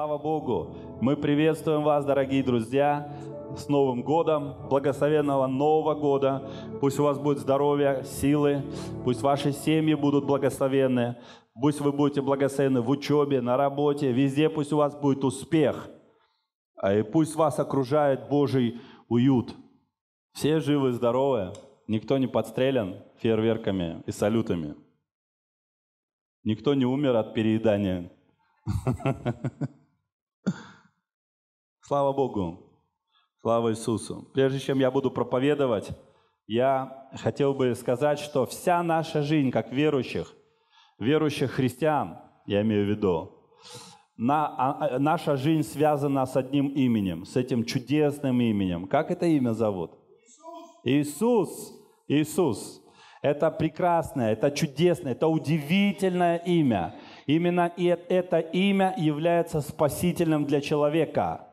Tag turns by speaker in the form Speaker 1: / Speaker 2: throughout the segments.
Speaker 1: Слава Богу! Мы приветствуем вас, дорогие друзья, с Новым годом, благословенного Нового года. Пусть у вас будет здоровье, силы, пусть ваши семьи будут благословенны, пусть вы будете благословены в учебе, на работе, везде пусть у вас будет успех. А и пусть вас окружает Божий уют. Все живы, здоровы, никто не подстрелен фейерверками и салютами. Никто не умер от переедания. Слава Богу! Слава Иисусу! Прежде чем я буду проповедовать, я хотел бы сказать, что вся наша жизнь, как верующих, верующих христиан, я имею в виду, на, а, а наша жизнь связана с одним именем, с этим чудесным именем. Как это имя зовут? Иисус. Иисус. Это прекрасное, это чудесное, это удивительное имя. Именно это имя является спасительным для человека.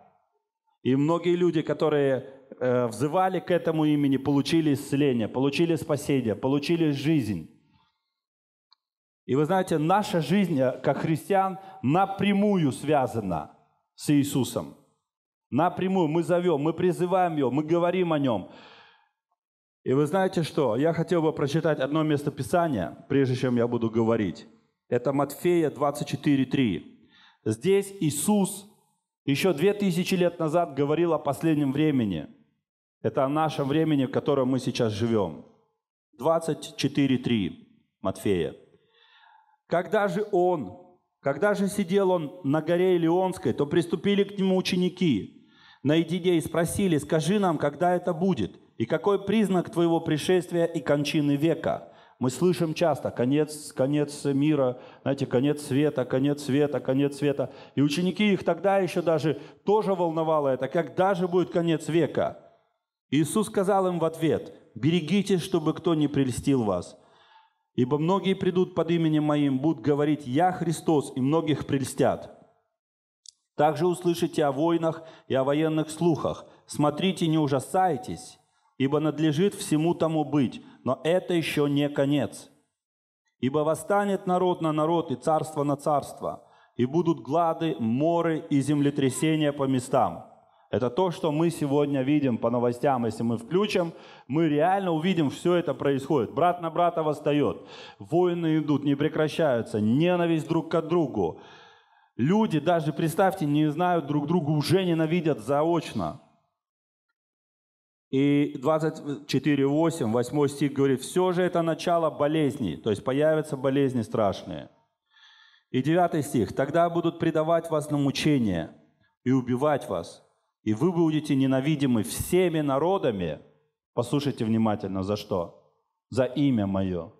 Speaker 1: И многие люди, которые э, взывали к этому имени, получили исцеление, получили спасение, получили жизнь. И вы знаете, наша жизнь э, как христиан напрямую связана с Иисусом. Напрямую мы зовем, мы призываем Его, мы говорим о Нем. И вы знаете что? Я хотел бы прочитать одно место Писания, прежде чем я буду говорить. Это Матфея 24.3. Здесь Иисус еще две тысячи лет назад говорил о последнем времени. Это о нашем времени, в котором мы сейчас живем. 24.3 Матфея. Когда же он, когда же сидел он на горе Илионской, то приступили к нему ученики наедине и спросили, скажи нам, когда это будет, и какой признак твоего пришествия и кончины века – мы слышим часто конец, конец мира, знаете, конец света, конец света, конец света. И ученики их тогда еще даже тоже волновало это, когда же будет конец века. Иисус сказал им в ответ, берегитесь, чтобы кто не прельстил вас. Ибо многие придут под именем Моим, будут говорить, «Я Христос», и многих прельстят. Также услышите о войнах и о военных слухах. Смотрите, не ужасайтесь, ибо надлежит всему тому быть, но это еще не конец. Ибо восстанет народ на народ и царство на царство, и будут глады, моры и землетрясения по местам. Это то, что мы сегодня видим по новостям. Если мы включим, мы реально увидим, все это происходит. Брат на брата восстает, войны идут, не прекращаются, ненависть друг к другу. Люди даже, представьте, не знают друг друга, уже ненавидят заочно. И 24.8, 8 стих говорит, все же это начало болезней, то есть появятся болезни страшные. И 9 стих, тогда будут предавать вас на мучение и убивать вас, и вы будете ненавидимы всеми народами. Послушайте внимательно, за что? За имя мое.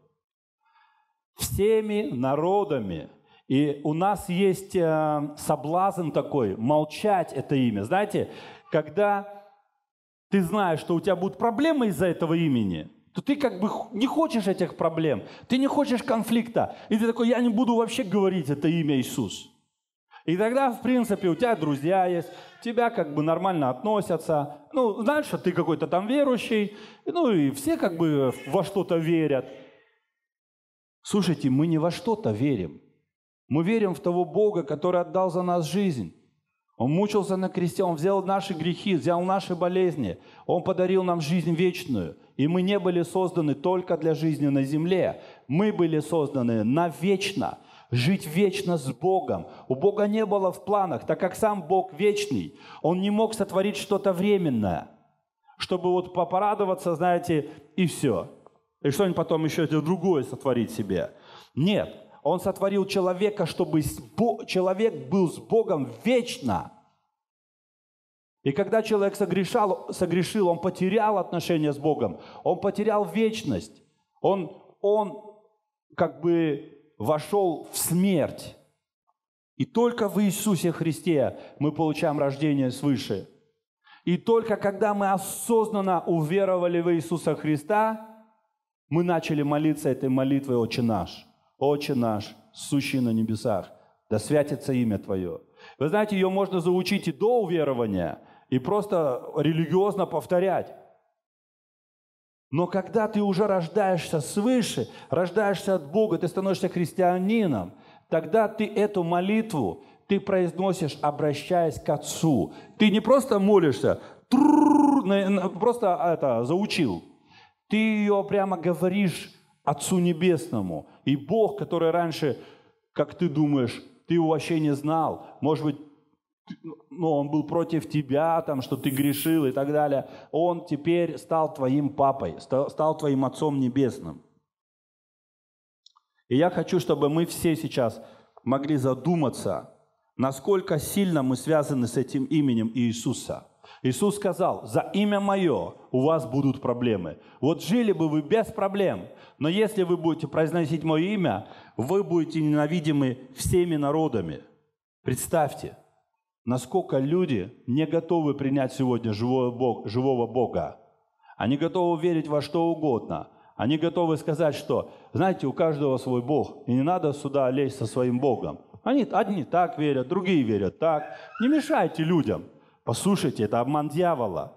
Speaker 1: Всеми народами. И у нас есть э, соблазн такой, молчать это имя. Знаете, когда ты знаешь, что у тебя будут проблемы из-за этого имени, то ты как бы не хочешь этих проблем, ты не хочешь конфликта. И ты такой, я не буду вообще говорить это имя Иисус. И тогда, в принципе, у тебя друзья есть, тебя как бы нормально относятся. Ну, знаешь, что ты какой-то там верующий, ну и все как бы во что-то верят. Слушайте, мы не во что-то верим. Мы верим в того Бога, который отдал за нас жизнь. Он мучился на кресте, Он взял наши грехи, взял наши болезни, Он подарил нам жизнь вечную. И мы не были созданы только для жизни на земле, мы были созданы навечно, жить вечно с Богом. У Бога не было в планах, так как сам Бог вечный, Он не мог сотворить что-то временное, чтобы вот попорадоваться, знаете, и все. И что-нибудь потом еще другое сотворить себе. Нет, он сотворил человека, чтобы человек был с Богом вечно. И когда человек согрешал, согрешил, он потерял отношения с Богом, он потерял вечность, он, он как бы вошел в смерть. И только в Иисусе Христе мы получаем рождение свыше. И только когда мы осознанно уверовали в Иисуса Христа, мы начали молиться этой молитвой «Отче наш». «Отче наш, сущий на небесах, да святится имя Твое». Вы знаете, ее можно заучить и до уверования, и просто религиозно повторять. Но когда ты уже рождаешься свыше, рождаешься от Бога, ты становишься христианином, тогда ты эту молитву, ты произносишь, обращаясь к Отцу. Ты не просто молишься, просто это, заучил. Ты ее прямо говоришь Отцу Небесному. И Бог, который раньше, как ты думаешь, ты его вообще не знал, может быть, ну, он был против тебя, там, что ты грешил и так далее. Он теперь стал твоим папой, стал твоим Отцом Небесным. И я хочу, чтобы мы все сейчас могли задуматься, насколько сильно мы связаны с этим именем Иисуса. Иисус сказал, за имя мое у вас будут проблемы. Вот жили бы вы без проблем, но если вы будете произносить мое имя, вы будете ненавидимы всеми народами. Представьте, насколько люди не готовы принять сегодня живого Бога. Они готовы верить во что угодно. Они готовы сказать, что, знаете, у каждого свой Бог, и не надо сюда лезть со своим Богом. Они одни так верят, другие верят так. Не мешайте людям – Послушайте, это обман дьявола.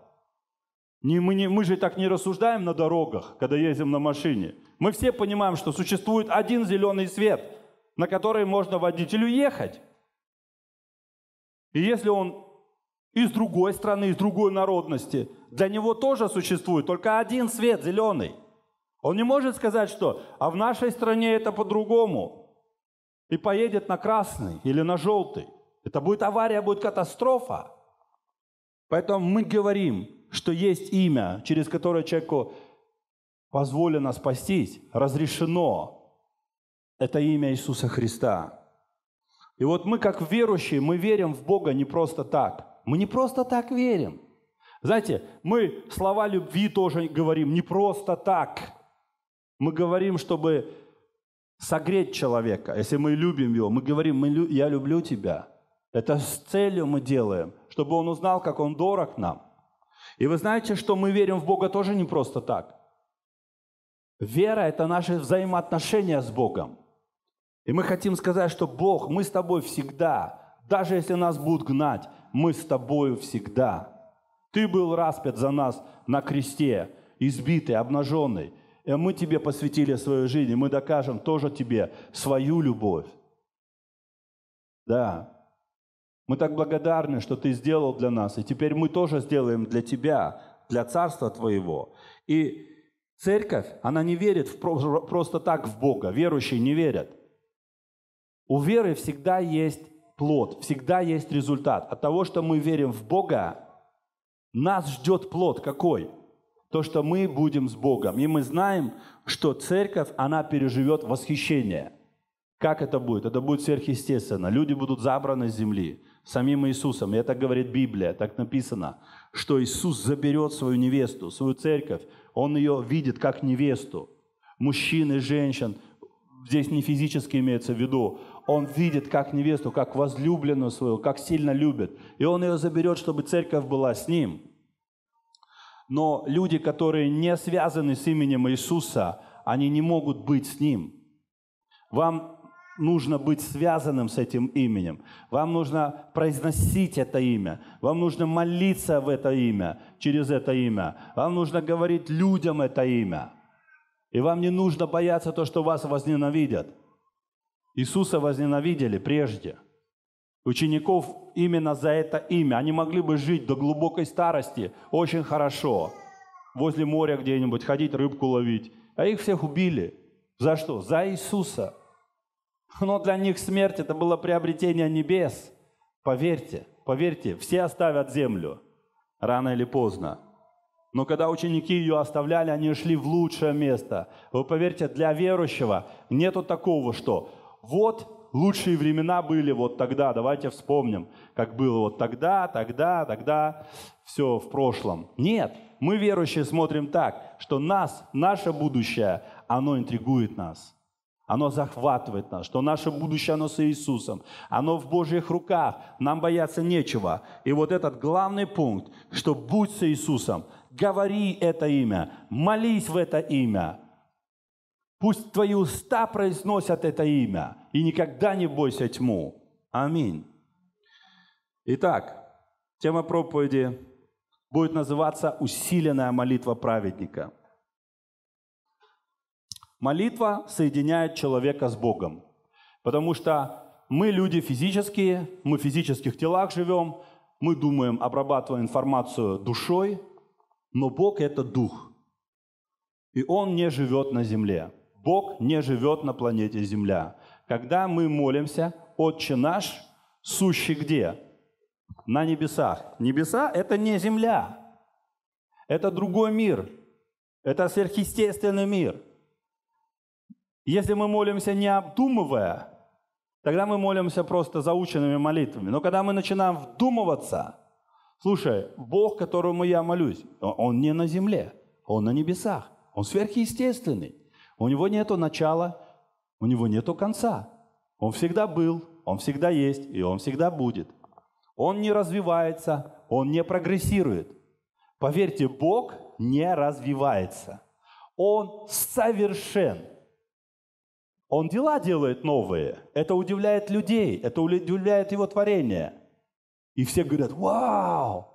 Speaker 1: Не, мы, не, мы же так не рассуждаем на дорогах, когда ездим на машине. Мы все понимаем, что существует один зеленый свет, на который можно водителю ехать. И если он из другой страны, из другой народности, для него тоже существует только один свет, зеленый. Он не может сказать, что «а в нашей стране это по-другому» и поедет на красный или на желтый. Это будет авария, будет катастрофа. Поэтому мы говорим, что есть имя, через которое человеку позволено спастись, разрешено. Это имя Иисуса Христа. И вот мы, как верующие, мы верим в Бога не просто так. Мы не просто так верим. Знаете, мы слова любви тоже говорим не просто так. Мы говорим, чтобы согреть человека. Если мы любим его, мы говорим, я люблю тебя. Это с целью мы делаем, чтобы он узнал, как он дорог нам. И вы знаете, что мы верим в Бога тоже не просто так. Вера – это наши взаимоотношения с Богом. И мы хотим сказать, что Бог, мы с тобой всегда, даже если нас будут гнать, мы с тобою всегда. Ты был распят за нас на кресте, избитый, обнаженный. И мы тебе посвятили свою жизнь, и мы докажем тоже тебе свою любовь. Да, мы так благодарны, что Ты сделал для нас, и теперь мы тоже сделаем для Тебя, для Царства Твоего. И церковь, она не верит в, просто так в Бога, верующие не верят. У веры всегда есть плод, всегда есть результат. От того, что мы верим в Бога, нас ждет плод какой? То, что мы будем с Богом. И мы знаем, что церковь, она переживет восхищение. Как это будет? Это будет сверхъестественно. Люди будут забраны с земли самим Иисусом. И это говорит Библия, так написано, что Иисус заберет свою невесту, свою церковь. Он ее видит как невесту. Мужчин и женщин, здесь не физически имеется в виду, он видит как невесту, как возлюбленную свою, как сильно любит. И он ее заберет, чтобы церковь была с ним. Но люди, которые не связаны с именем Иисуса, они не могут быть с ним. Вам нужно быть связанным с этим именем. Вам нужно произносить это имя. Вам нужно молиться в это имя, через это имя. Вам нужно говорить людям это имя. И вам не нужно бояться то, что вас возненавидят. Иисуса возненавидели прежде. Учеников именно за это имя. Они могли бы жить до глубокой старости очень хорошо. Возле моря где-нибудь ходить, рыбку ловить. А их всех убили. За что? За Иисуса. Но для них смерть это было приобретение небес. Поверьте, поверьте, все оставят землю, рано или поздно. Но когда ученики ее оставляли, они шли в лучшее место. Вы поверьте, для верующего нету такого, что вот лучшие времена были вот тогда, давайте вспомним, как было вот тогда, тогда, тогда, все в прошлом. Нет, мы верующие смотрим так, что нас, наше будущее, оно интригует нас – оно захватывает нас, что наше будущее, оно с Иисусом. Оно в Божьих руках, нам бояться нечего. И вот этот главный пункт, что будь с Иисусом, говори это имя, молись в это имя. Пусть твои уста произносят это имя, и никогда не бойся тьму. Аминь. Итак, тема проповеди будет называться «Усиленная молитва праведника». Молитва соединяет человека с Богом, потому что мы люди физические, мы в физических телах живем, мы думаем, обрабатываем информацию душой, но Бог – это Дух, и Он не живет на земле. Бог не живет на планете Земля. Когда мы молимся, Отче наш, сущий где? На небесах. Небеса – это не Земля. Это другой мир. Это сверхъестественный мир. Если мы молимся не обдумывая, тогда мы молимся просто заученными молитвами. Но когда мы начинаем вдумываться, слушай, Бог, которому я молюсь, Он не на земле, Он на небесах, Он сверхъестественный. У Него нету начала, у Него нету конца. Он всегда был, Он всегда есть и Он всегда будет. Он не развивается, Он не прогрессирует. Поверьте, Бог не развивается. Он совершен. Он дела делает новые. Это удивляет людей, это удивляет его творение. И все говорят, вау,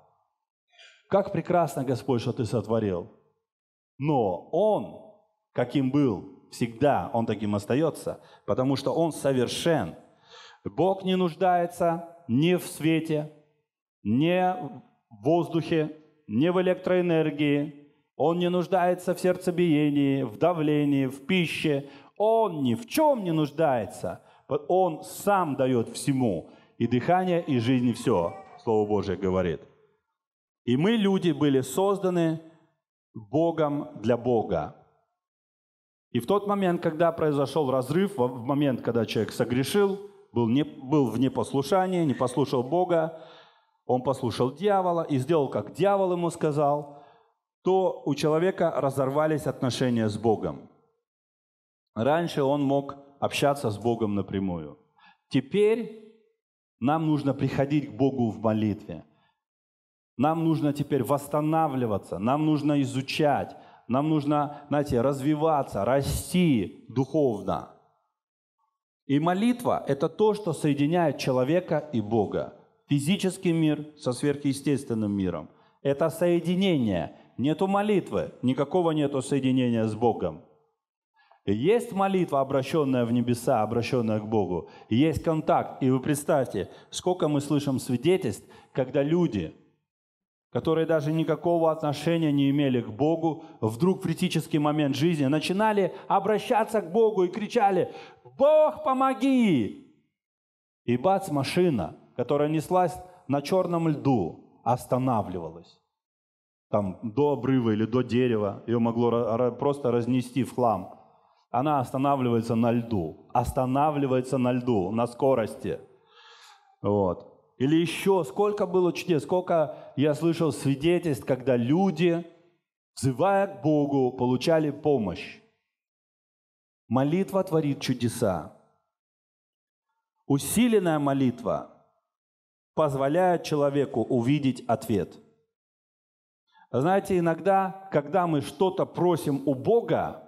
Speaker 1: как прекрасно Господь, что ты сотворил. Но Он, каким был всегда, Он таким остается, потому что Он совершен. Бог не нуждается ни в свете, ни в воздухе, ни в электроэнергии. Он не нуждается в сердцебиении, в давлении, в пище. Он ни в чем не нуждается. Он сам дает всему. И дыхание, и жизнь, и все. Слово Божие говорит. И мы, люди, были созданы Богом для Бога. И в тот момент, когда произошел разрыв, в момент, когда человек согрешил, был, не, был в непослушании, не послушал Бога, он послушал дьявола и сделал, как дьявол ему сказал, то у человека разорвались отношения с Богом. Раньше он мог общаться с Богом напрямую. Теперь нам нужно приходить к Богу в молитве. Нам нужно теперь восстанавливаться, нам нужно изучать, нам нужно, знаете, развиваться, расти духовно. И молитва – это то, что соединяет человека и Бога. Физический мир со сверхъестественным миром. Это соединение. Нету молитвы, никакого нету соединения с Богом. Есть молитва, обращенная в небеса, обращенная к Богу. Есть контакт. И вы представьте, сколько мы слышим свидетельств, когда люди, которые даже никакого отношения не имели к Богу, вдруг в критический момент жизни начинали обращаться к Богу и кричали «Бог, помоги!» И бац, машина, которая неслась на черном льду, останавливалась. Там до обрыва или до дерева ее могло просто разнести в хлам она останавливается на льду. Останавливается на льду, на скорости. Вот. Или еще сколько было чудес, сколько я слышал свидетельств, когда люди, взывая к Богу, получали помощь. Молитва творит чудеса. Усиленная молитва позволяет человеку увидеть ответ. Знаете, иногда, когда мы что-то просим у Бога,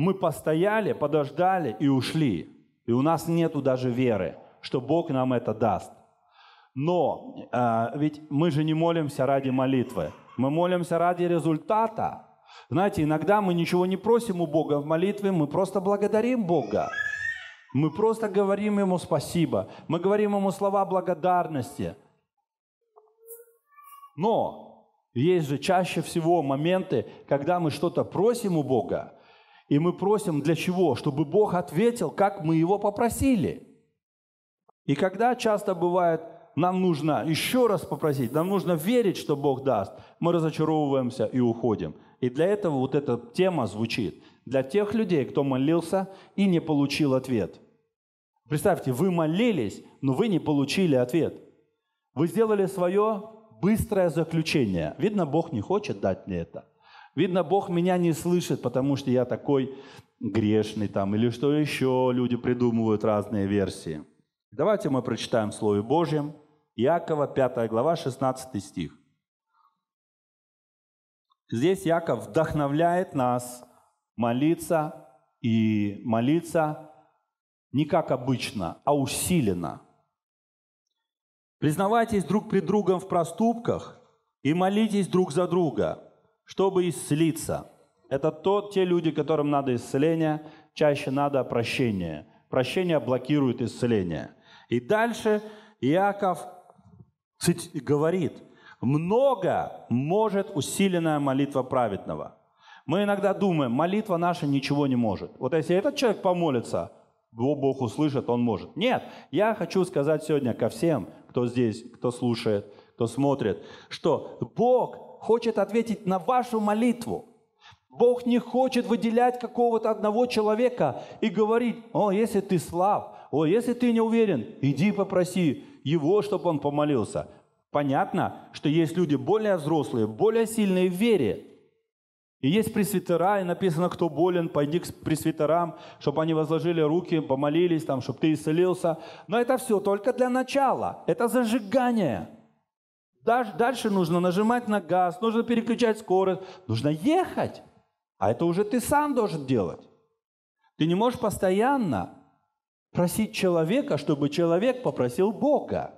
Speaker 1: мы постояли, подождали и ушли. И у нас нету даже веры, что Бог нам это даст. Но э, ведь мы же не молимся ради молитвы. Мы молимся ради результата. Знаете, иногда мы ничего не просим у Бога в молитве, мы просто благодарим Бога. Мы просто говорим Ему спасибо. Мы говорим Ему слова благодарности. Но есть же чаще всего моменты, когда мы что-то просим у Бога, и мы просим для чего? Чтобы Бог ответил, как мы его попросили. И когда часто бывает, нам нужно еще раз попросить, нам нужно верить, что Бог даст, мы разочаровываемся и уходим. И для этого вот эта тема звучит. Для тех людей, кто молился и не получил ответ. Представьте, вы молились, но вы не получили ответ. Вы сделали свое быстрое заключение. Видно, Бог не хочет дать мне это. Видно, Бог меня не слышит, потому что я такой грешный там, или что еще люди придумывают разные версии. Давайте мы прочитаем Слово Божьем. Иакова, 5 глава, 16 стих. Здесь Яков вдохновляет нас молиться и молиться не как обычно, а усиленно. Признавайтесь друг при другом в проступках и молитесь друг за друга – чтобы исцелиться. Это то, те люди, которым надо исцеление, чаще надо прощение. Прощение блокирует исцеление. И дальше Иаков говорит, много может усиленная молитва праведного. Мы иногда думаем, молитва наша ничего не может. Вот если этот человек помолится, его Бог услышит, он может. Нет, я хочу сказать сегодня ко всем, кто здесь, кто слушает, кто смотрит, что Бог хочет ответить на вашу молитву. Бог не хочет выделять какого-то одного человека и говорить, о, если ты слаб, о, если ты не уверен, иди попроси его, чтобы он помолился. Понятно, что есть люди более взрослые, более сильные в вере. И есть пресвитера, и написано, кто болен, пойди к пресвитерам, чтобы они возложили руки, помолились, там, чтобы ты исцелился. Но это все только для начала, это зажигание – Дальше нужно нажимать на газ, нужно переключать скорость, нужно ехать. А это уже ты сам должен делать. Ты не можешь постоянно просить человека, чтобы человек попросил Бога.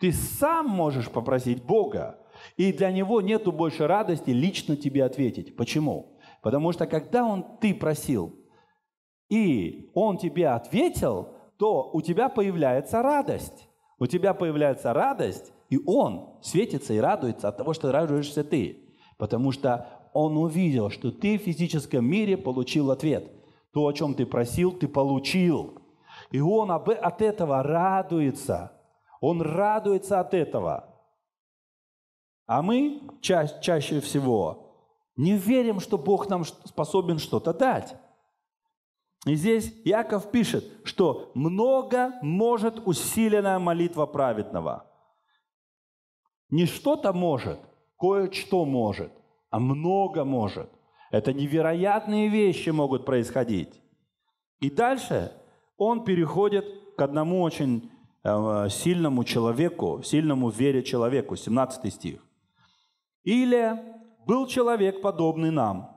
Speaker 1: Ты сам можешь попросить Бога, и для него нету больше радости лично тебе ответить. Почему? Потому что когда он ты просил, и он тебе ответил, то у тебя появляется радость. У тебя появляется радость, и он светится и радуется от того, что радуешься ты, потому что он увидел, что ты в физическом мире получил ответ. То, о чем ты просил, ты получил. И он от этого радуется. Он радуется от этого. А мы ча чаще всего не верим, что Бог нам способен что-то дать. И здесь Яков пишет, что много может усиленная молитва праведного – не что-то может, кое-что может, а много может. Это невероятные вещи могут происходить. И дальше он переходит к одному очень э, сильному человеку, сильному в вере человеку, 17 стих. «Или был человек, подобный нам,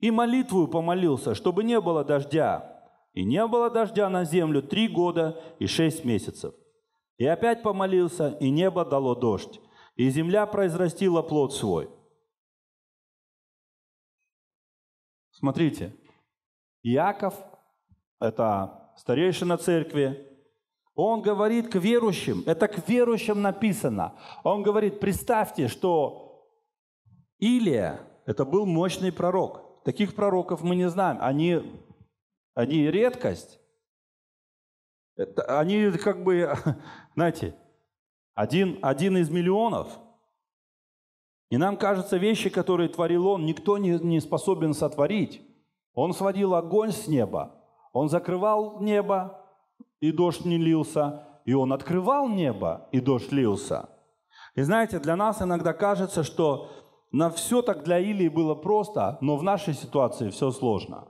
Speaker 1: и молитву помолился, чтобы не было дождя, и не было дождя на землю три года и шесть месяцев. И опять помолился, и небо дало дождь, и земля произрастила плод свой. Смотрите, Иаков, это старейшина церкви, он говорит к верующим, это к верующим написано. Он говорит, представьте, что Илия, это был мощный пророк. Таких пророков мы не знаем, они, они редкость. Это, они как бы знаете, один, один из миллионов. И нам кажется, вещи, которые творил он, никто не, не способен сотворить. Он сводил огонь с неба, он закрывал небо, и дождь не лился, и он открывал небо, и дождь лился. И знаете, для нас иногда кажется, что на все так для Илии было просто, но в нашей ситуации все сложно.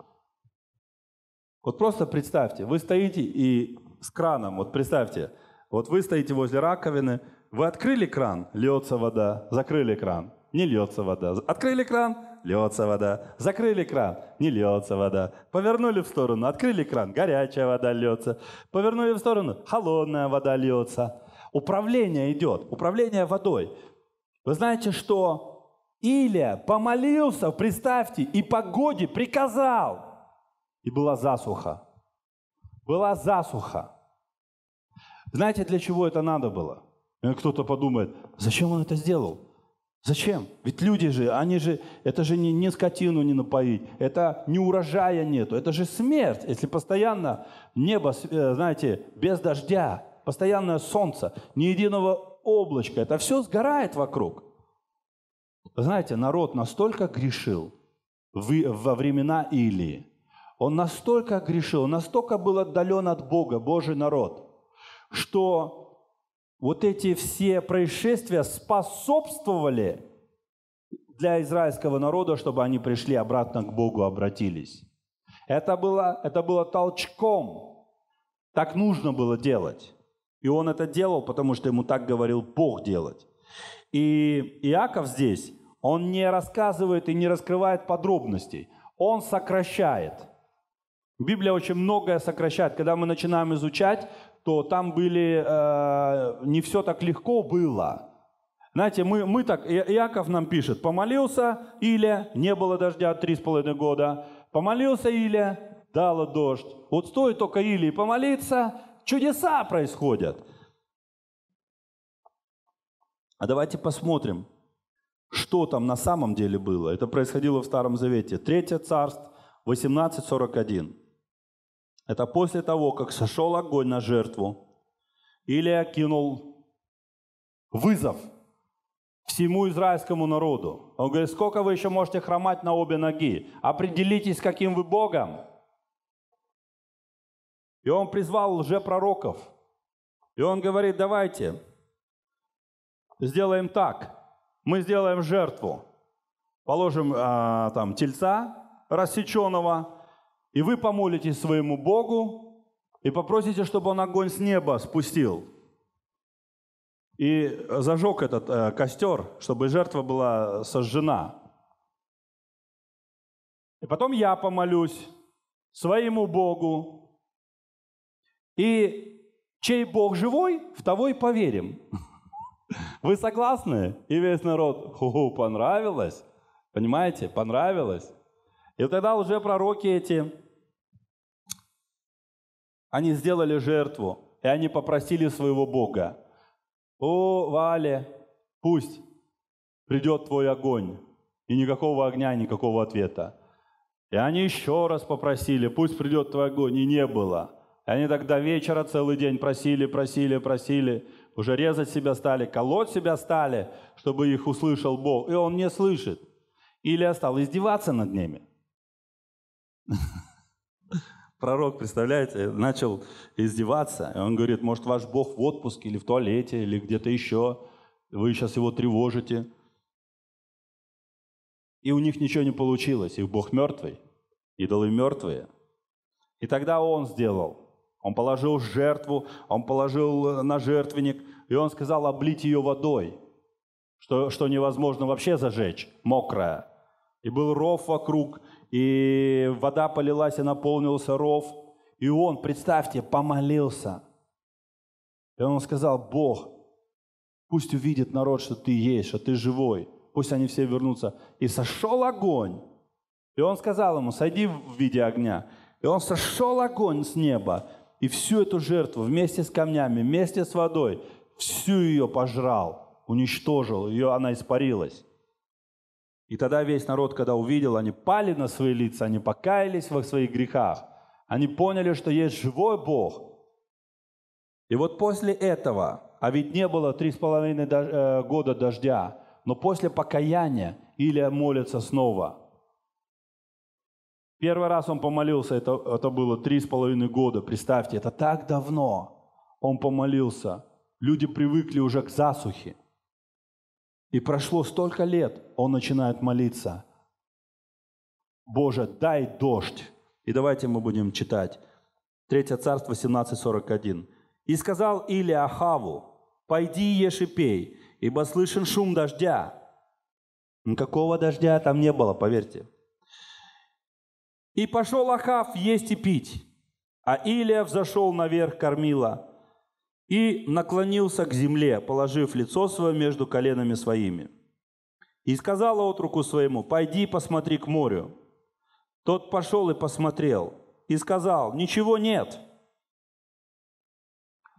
Speaker 1: Вот просто представьте, вы стоите и с краном, вот представьте – вот вы стоите возле раковины, вы открыли кран, льется вода, закрыли кран, не льется вода. Открыли кран, льется вода. Закрыли кран, не льется вода. Повернули в сторону, открыли кран, горячая вода льется. Повернули в сторону, холодная вода льется. Управление идет, управление водой. Вы знаете, что Илия помолился, представьте, и погоде приказал. И была засуха. Была засуха. Знаете, для чего это надо было? кто-то подумает, зачем он это сделал? Зачем? Ведь люди же, они же, это же не, не скотину не напоить, это не урожая нету, это же смерть, если постоянно небо, э, знаете, без дождя, постоянное солнце, ни единого облачка, это все сгорает вокруг. Знаете, народ настолько грешил во времена Илии, он настолько грешил, настолько был отдален от Бога, Божий народ – что вот эти все происшествия способствовали для израильского народа, чтобы они пришли обратно к Богу, обратились. Это было, это было толчком. Так нужно было делать. И он это делал, потому что ему так говорил Бог делать. И Иаков здесь, он не рассказывает и не раскрывает подробностей. Он сокращает. Библия очень многое сокращает. Когда мы начинаем изучать, что там были, э, не все так легко было. Знаете, мы, мы так, Иаков нам пишет, помолился Иля, не было дождя три с половиной года, помолился Иля, дало дождь. Вот стоит только Иле помолиться, чудеса происходят. А давайте посмотрим, что там на самом деле было. Это происходило в Старом Завете. Третье царство, 18.41. Это после того, как сошел огонь на жертву, Илия кинул вызов всему израильскому народу. Он говорит, сколько вы еще можете хромать на обе ноги? Определитесь, каким вы Богом. И он призвал лжепророков. И он говорит, давайте сделаем так. Мы сделаем жертву. Положим э, там тельца рассеченного, и вы помолитесь своему Богу и попросите, чтобы он огонь с неба спустил и зажег этот э, костер, чтобы жертва была сожжена. И потом я помолюсь своему Богу. И чей Бог живой, в того и поверим. Вы согласны? И весь народ, ху понравилось. Понимаете, понравилось. И тогда уже пророки эти, они сделали жертву, и они попросили своего Бога, «О, Вале, пусть придет твой огонь». И никакого огня, никакого ответа. И они еще раз попросили, пусть придет твой огонь, и не было. И они тогда вечера целый день просили, просили, просили, уже резать себя стали, колоть себя стали, чтобы их услышал Бог, и Он не слышит. Или стал издеваться над ними. Пророк, представляете, начал издеваться. И он говорит, может, ваш Бог в отпуске или в туалете, или где-то еще. Вы сейчас его тревожите. И у них ничего не получилось. Их Бог мертвый. Идолы мертвые. И тогда он сделал. Он положил жертву, он положил э, на жертвенник, и он сказал облить ее водой, что, что невозможно вообще зажечь, мокрая. И был ров вокруг, и вода полилась, и наполнился ров. И он, представьте, помолился. И он сказал, Бог, пусть увидит народ, что ты есть, что ты живой. Пусть они все вернутся. И сошел огонь. И он сказал ему, сойди в виде огня. И он сошел огонь с неба. И всю эту жертву вместе с камнями, вместе с водой, всю ее пожрал, уничтожил, ее она испарилась. И тогда весь народ, когда увидел, они пали на свои лица, они покаялись во своих грехах. Они поняли, что есть живой Бог. И вот после этого, а ведь не было три с половиной э, года дождя, но после покаяния Илия молится снова. Первый раз он помолился, это, это было три с половиной года, представьте, это так давно он помолился. Люди привыкли уже к засухе. И прошло столько лет, он начинает молиться. Боже, дай дождь. И давайте мы будем читать. Третье Царство 17:41. «И сказал Илия Ахаву, пойди ешь и пей, ибо слышен шум дождя». Никакого дождя там не было, поверьте. «И пошел Ахав есть и пить, а Илия взошел наверх кормила, и наклонился к земле, положив лицо свое между коленами своими. И сказал отруку своему, «Пойди, посмотри к морю». Тот пошел и посмотрел, и сказал, «Ничего нет».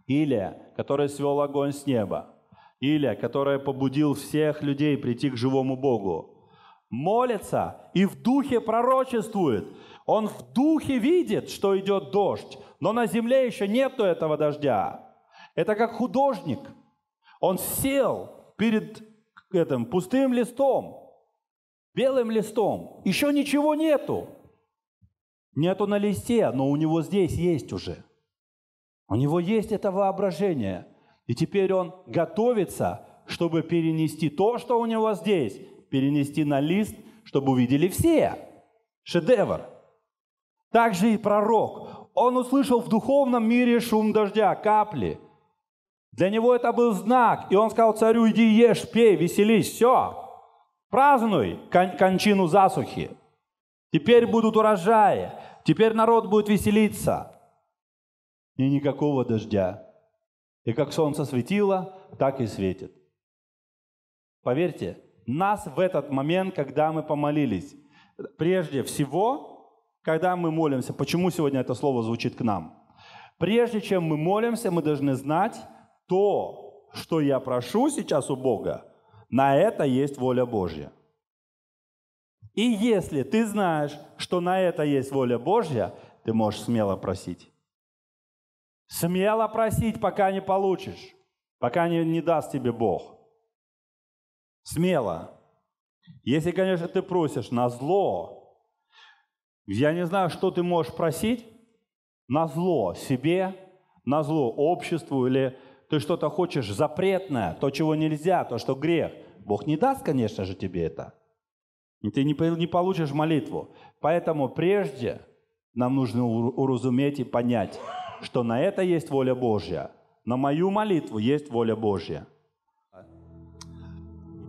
Speaker 1: Илия, который свел огонь с неба, Илия, который побудил всех людей прийти к живому Богу, молится и в духе пророчествует. Он в духе видит, что идет дождь, но на земле еще нету этого дождя. Это как художник. Он сел перед этим пустым листом, белым листом. Еще ничего нету. Нету на листе, но у него здесь есть уже. У него есть это воображение. И теперь он готовится, чтобы перенести то, что у него здесь, перенести на лист, чтобы увидели все. Шедевр. Также и пророк. Он услышал в духовном мире шум дождя, капли – для него это был знак. И он сказал царю, иди ешь, пей, веселись, все. Празднуй кон- кончину засухи. Теперь будут урожаи. Теперь народ будет веселиться. И никакого дождя. И как солнце светило, так и светит. Поверьте, нас в этот момент, когда мы помолились, прежде всего, когда мы молимся, почему сегодня это слово звучит к нам? Прежде чем мы молимся, мы должны знать, то, что я прошу сейчас у Бога, на это есть воля Божья. И если ты знаешь, что на это есть воля Божья, ты можешь смело просить. Смело просить, пока не получишь, пока не, не даст тебе Бог. Смело. Если, конечно, ты просишь на зло, я не знаю, что ты можешь просить на зло себе, на зло обществу или ты что-то хочешь запретное, то, чего нельзя, то, что грех, Бог не даст, конечно же, тебе это. И ты не, не получишь молитву. Поэтому прежде нам нужно уразуметь и понять, что на это есть воля Божья, на мою молитву есть воля Божья.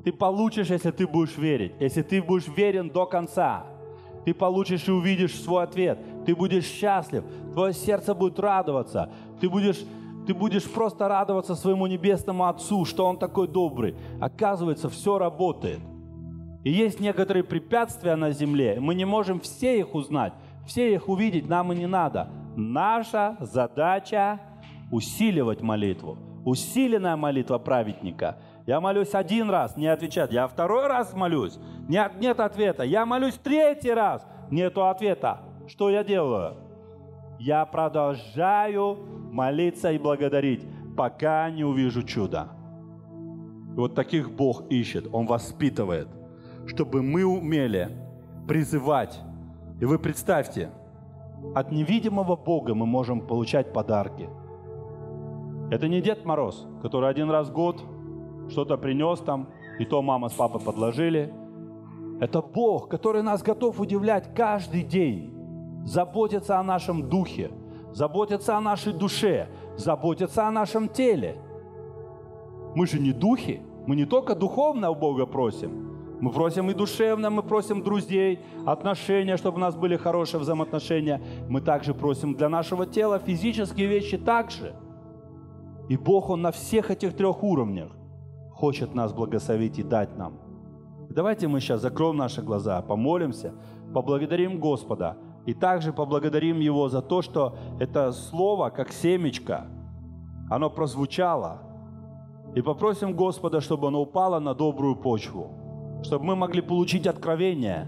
Speaker 1: Ты получишь, если ты будешь верить, если ты будешь верен до конца. Ты получишь и увидишь свой ответ. Ты будешь счастлив, твое сердце будет радоваться. Ты будешь ты будешь просто радоваться своему небесному Отцу, что Он такой добрый. Оказывается, все работает. И есть некоторые препятствия на земле. Мы не можем все их узнать, все их увидеть нам и не надо. Наша задача усиливать молитву. Усиленная молитва праведника. Я молюсь один раз, не отвечает. Я второй раз молюсь, нет, нет ответа. Я молюсь третий раз, нету ответа. Что я делаю? Я продолжаю молиться и благодарить, пока не увижу чуда. вот таких Бог ищет, Он воспитывает, чтобы мы умели призывать. И вы представьте, от невидимого Бога мы можем получать подарки. Это не Дед Мороз, который один раз в год что-то принес там, и то мама с папой подложили. Это Бог, который нас готов удивлять каждый день, заботится о нашем духе – заботятся о нашей душе, заботятся о нашем теле. Мы же не духи, мы не только духовно у Бога просим, мы просим и душевно, мы просим друзей, отношения, чтобы у нас были хорошие взаимоотношения. Мы также просим для нашего тела физические вещи также. И Бог, Он на всех этих трех уровнях хочет нас благословить и дать нам. Давайте мы сейчас закроем наши глаза, помолимся, поблагодарим Господа – и также поблагодарим Его за то, что это слово, как семечко, оно прозвучало. И попросим Господа, чтобы оно упало на добрую почву, чтобы мы могли получить откровение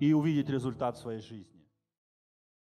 Speaker 1: и увидеть результат своей жизни.